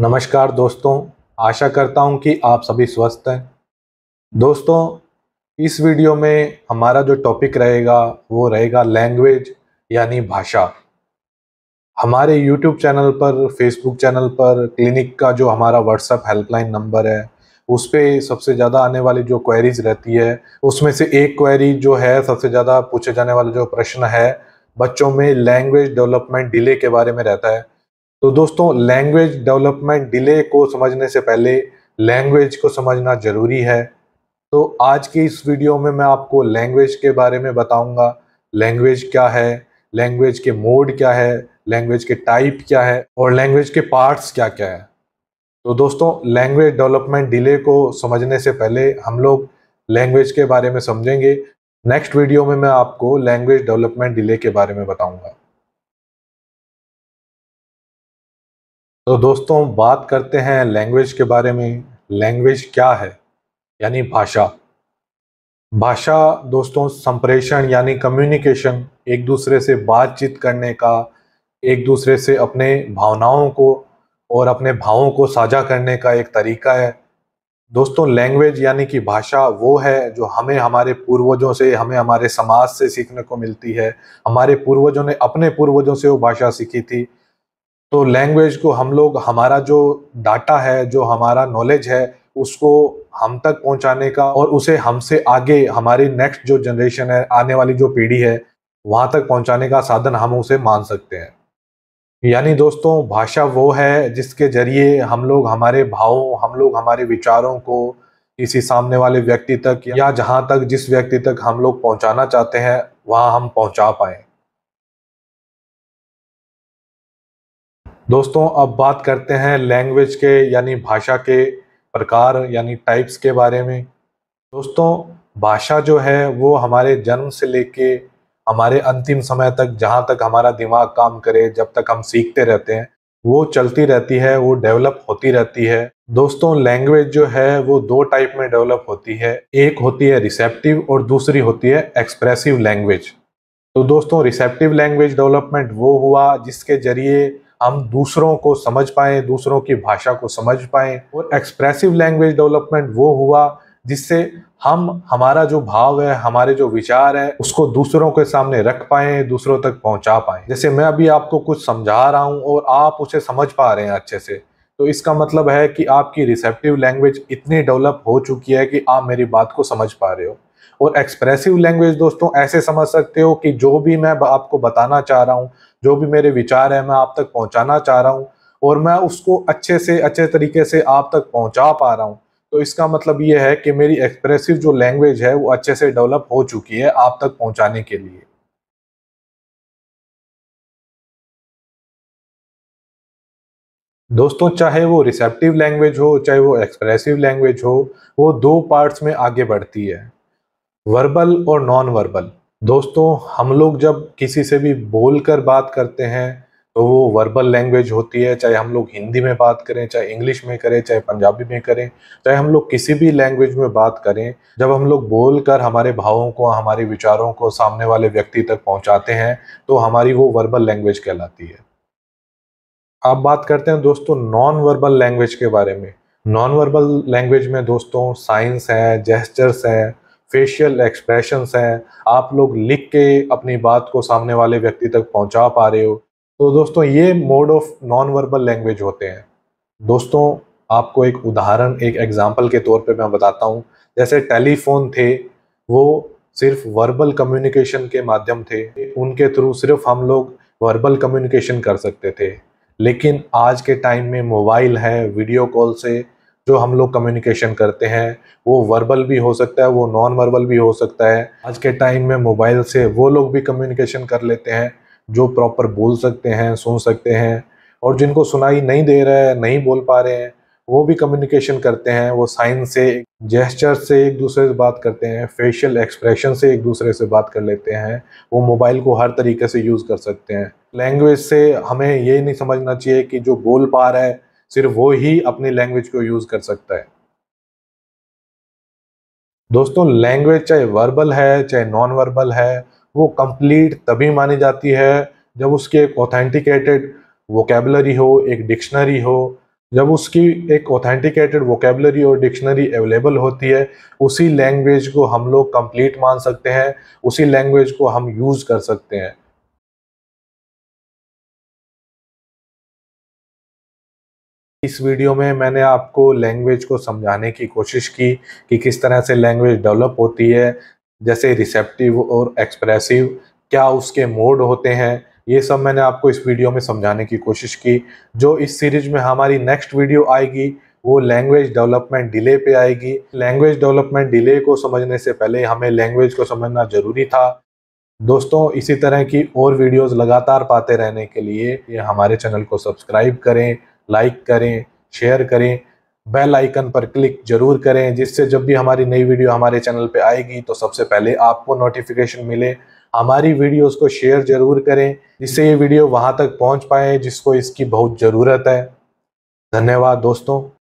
नमस्कार दोस्तों आशा करता हूं कि आप सभी स्वस्थ हैं दोस्तों इस वीडियो में हमारा जो टॉपिक रहेगा वो रहेगा लैंग्वेज यानी भाषा हमारे यूट्यूब चैनल पर फेसबुक चैनल पर क्लिनिक का जो हमारा व्हाट्सएप हेल्पलाइन नंबर है उस पर सबसे ज़्यादा आने वाली जो क्वेरीज रहती है उसमें से एक क्वेरी जो है सबसे ज़्यादा पूछे जाने वाला जो प्रश्न है बच्चों में लैंग्वेज डेवलपमेंट डिले के बारे में रहता है तो दोस्तों लैंग्वेज डेवलपमेंट डिले को समझने से पहले लैंग्वेज को समझना ज़रूरी है तो आज की इस वीडियो में मैं आपको लैंग्वेज के बारे में बताऊंगा लैंग्वेज क्या है लैंग्वेज के मोड क्या है लैंग्वेज के टाइप क्या है और लैंग्वेज के पार्ट्स क्या क्या है तो दोस्तों लैंग्वेज डेवलपमेंट डिले को समझने से पहले हम लोग लैंग्वेज के बारे में समझेंगे नेक्स्ट वीडियो में मैं आपको लैंग्वेज डेवलपमेंट डिले के बारे में बताऊंगा तो दोस्तों बात करते हैं लैंग्वेज के बारे में लैंग्वेज क्या है यानी भाषा भाषा दोस्तों संप्रेषण यानी कम्युनिकेशन एक दूसरे से बातचीत करने का एक दूसरे से अपने भावनाओं को और अपने भावों को साझा करने का एक तरीका है दोस्तों लैंग्वेज यानी कि भाषा वो है जो हमें हमारे पूर्वजों से हमें हमारे समाज से सीखने को मिलती है हमारे पूर्वजों ने अपने पूर्वजों से वो भाषा सीखी थी तो लैंग्वेज को हम लोग हमारा जो डाटा है जो हमारा नॉलेज है उसको हम तक पहुंचाने का और उसे हमसे आगे हमारी नेक्स्ट जो जनरेशन है आने वाली जो पीढ़ी है वहां तक पहुंचाने का साधन हम उसे मान सकते हैं यानी दोस्तों भाषा वो है जिसके जरिए हम लोग हमारे भावों हम लोग हमारे विचारों को किसी सामने वाले व्यक्ति तक या जहाँ तक जिस व्यक्ति तक हम लोग पहुँचाना चाहते हैं वहाँ हम पहुँचा पाएँ दोस्तों अब बात करते हैं लैंग्वेज के यानी भाषा के प्रकार यानी टाइप्स के बारे में दोस्तों भाषा जो है वो हमारे जन्म से लेके हमारे अंतिम समय तक जहाँ तक हमारा दिमाग काम करे जब तक हम सीखते रहते हैं वो चलती रहती है वो डेवलप होती रहती है दोस्तों लैंग्वेज जो है वो दो टाइप में डेवलप होती है एक होती है रिसेप्टिव और दूसरी होती है एक्सप्रेसिव लैंग्वेज तो दोस्तों रिसेप्टिव लैंग्वेज डेवलपमेंट वो हुआ जिसके जरिए हम दूसरों को समझ पाएँ दूसरों की भाषा को समझ पाएँ और एक्सप्रेसिव लैंग्वेज डेवलपमेंट वो हुआ जिससे हम हमारा जो भाव है हमारे जो विचार है उसको दूसरों के सामने रख पाए दूसरों तक पहुंचा पाए जैसे मैं अभी आपको कुछ समझा रहा हूं और आप उसे समझ पा रहे हैं अच्छे से तो इसका मतलब है कि आपकी रिसेप्टिव लैंग्वेज इतनी डेवलप हो चुकी है कि आप मेरी बात को समझ पा रहे हो और एक्सप्रेसिव लैंग्वेज दोस्तों ऐसे समझ सकते हो कि जो भी मैं आपको बताना चाह रहा हूँ जो भी मेरे विचार है मैं आप तक पहुँचाना चाह रहा हूँ और मैं उसको अच्छे से अच्छे तरीके से आप तक पहुँचा पा रहा हूँ तो इसका मतलब ये है कि मेरी एक्सप्रेसिव जो लैंग्वेज है वो अच्छे से डेवलप हो चुकी है आप तक पहुँचाने के लिए दोस्तों चाहे वो रिसेप्टिव लैंग्वेज हो चाहे वो एक्सप्रेसिव लैंग्वेज हो वो दो पार्ट्स में आगे बढ़ती है वर्बल और नॉन वर्बल दोस्तों हम लोग जब किसी से भी बोल कर बात करते हैं तो वो वर्बल लैंग्वेज होती है चाहे हम लोग हिंदी में बात करें चाहे इंग्लिश में करें चाहे पंजाबी में करें चाहे हम लोग किसी भी लैंग्वेज में बात करें जब हम लोग बोल कर हमारे भावों को हमारे विचारों को सामने वाले व्यक्ति तक पहुंचाते हैं तो हमारी वो वर्बल लैंग्वेज कहलाती है आप बात करते हैं दोस्तों नॉन वर्बल लैंग्वेज के बारे में नॉन वर्बल लैंग्वेज में दोस्तों साइंस है जेस्चर्स हैं फेशियल एक्सप्रेशंस हैं आप लोग लिख के अपनी बात को सामने वाले व्यक्ति तक पहुंचा पा रहे हो तो दोस्तों ये mode of non verbal language होते हैं दोस्तों आपको एक उदाहरण एक एग्जाम्पल के तौर पे मैं बताता हूँ जैसे टेलीफोन थे वो सिर्फ वर्बल कम्युनिकेशन के माध्यम थे उनके थ्रू सिर्फ हम लोग वर्बल कम्युनिकेशन कर सकते थे लेकिन आज के टाइम में मोबाइल है वीडियो कॉल से जो हम लोग कम्युनिकेशन करते हैं वो वर्बल भी हो सकता है वो नॉन वर्बल भी हो सकता है आज के टाइम में मोबाइल से वो लोग भी कम्युनिकेशन कर लेते हैं जो प्रॉपर बोल सकते हैं सुन सकते हैं और जिनको सुनाई नहीं दे रहा है नहीं बोल पा रहे हैं वो भी कम्युनिकेशन करते हैं वो साइन से जेस्चर से एक दूसरे से बात करते हैं फेशियल एक्सप्रेशन से एक दूसरे से बात कर लेते हैं वो मोबाइल को हर तरीके से यूज़ कर सकते हैं लैंग्वेज से हमें ये नहीं समझना चाहिए कि जो बोल पा रहा है सिर्फ वो ही अपनी लैंग्वेज को यूज कर सकता है दोस्तों लैंग्वेज चाहे वर्बल है चाहे नॉन वर्बल है वो कंप्लीट तभी मानी जाती है जब उसकी एक ऑथेंटिकेटेड वोकेबलरी हो एक डिक्शनरी हो जब उसकी एक ऑथेंटिकेटेड वोकेबलरी और डिक्शनरी अवेलेबल होती है उसी लैंग्वेज को हम लोग कंप्लीट मान सकते हैं उसी लैंग्वेज को हम यूज़ कर सकते हैं इस वीडियो में मैंने आपको लैंग्वेज को समझाने की कोशिश की कि किस तरह से लैंग्वेज डेवलप होती है जैसे रिसेप्टिव और एक्सप्रेसिव क्या उसके मोड होते हैं ये सब मैंने आपको इस वीडियो में समझाने की कोशिश की जो इस सीरीज में हमारी नेक्स्ट वीडियो आएगी वो लैंग्वेज डेवलपमेंट डिले पे आएगी लैंग्वेज डेवलपमेंट डिले को समझने से पहले हमें लैंग्वेज को समझना ज़रूरी था दोस्तों इसी तरह की और वीडियोस लगातार पाते रहने के लिए ये हमारे चैनल को सब्सक्राइब करें लाइक करें शेयर करें बेल आइकन पर क्लिक जरूर करें जिससे जब भी हमारी नई वीडियो हमारे चैनल पे आएगी तो सबसे पहले आपको नोटिफिकेशन मिले हमारी वीडियोस को शेयर जरूर करें जिससे ये वीडियो वहाँ तक पहुँच पाए जिसको इसकी बहुत ज़रूरत है धन्यवाद दोस्तों